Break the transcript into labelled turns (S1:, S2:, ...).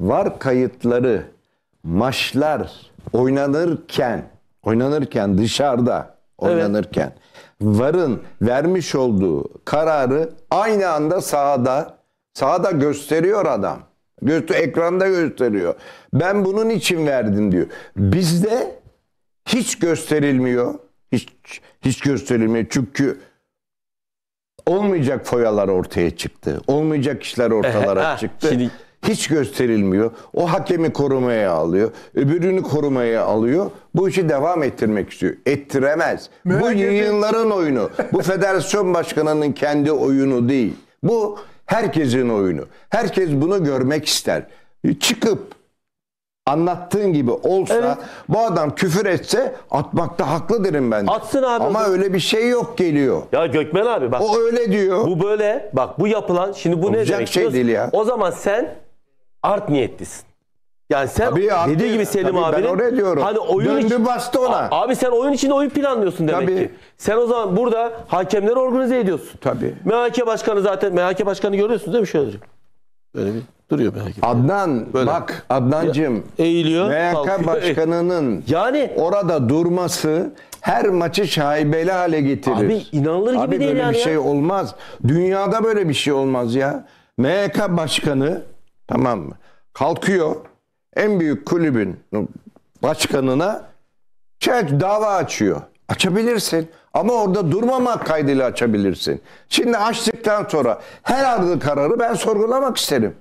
S1: var kayıtları maçlar oynanırken oynanırken dışarıda oynanırken evet. varın vermiş olduğu kararı aynı anda sahada sahada gösteriyor adam. Göster ekranda gösteriyor. Ben bunun için verdim diyor. Bizde hiç gösterilmiyor. Hiç hiç gösterilmiyor. Çünkü olmayacak foyalar ortaya çıktı. Olmayacak işler ortalara çıktı. Şimdi hiç gösterilmiyor. O hakemi korumaya alıyor. Öbürünü korumaya alıyor. Bu işi devam ettirmek istiyor. Ettiremez. Bu yığınların oyunu. Bu federasyon başkanının kendi oyunu değil. Bu herkesin oyunu. Herkes bunu görmek ister. Çıkıp anlattığın gibi olsa evet. bu adam küfür etse atmakta haklı derim ben. De. Atsın abi. Ama o... öyle bir şey yok geliyor. Ya Gökmen abi bak. O öyle
S2: diyor. Bu böyle. Bak bu yapılan şimdi bu Olacak ne demek? şey değil ya. O zaman sen art niyetlisin. Yani sen Tabii abi, dediği gibi Selim abi. hani oyun Döndü için, bastı ona. Abi sen oyun içinde oyun planlıyorsun demek Tabii. ki. Sen o zaman burada hakemleri organize ediyorsun. Tabii. MHK başkanı zaten MHK başkanı görüyorsunuz değil mi şöyle duruyor. Böyle bir duruyor MHK. Adnan
S1: Böyle. bak Adnancığım. Eğiliyor. MHK başkanının yani orada durması her maçı şaibeli hale getirir. Abi inanılır gibi Abi, değil böyle yani. bir ya. şey olmaz. Dünyada böyle bir şey olmaz ya. MHK başkanı Tamam mı? Kalkıyor en büyük kulübün başkanına şey, dava açıyor. Açabilirsin ama orada durmamak kaydıyla açabilirsin. Şimdi açtıktan sonra her aldığı kararı ben sorgulamak isterim.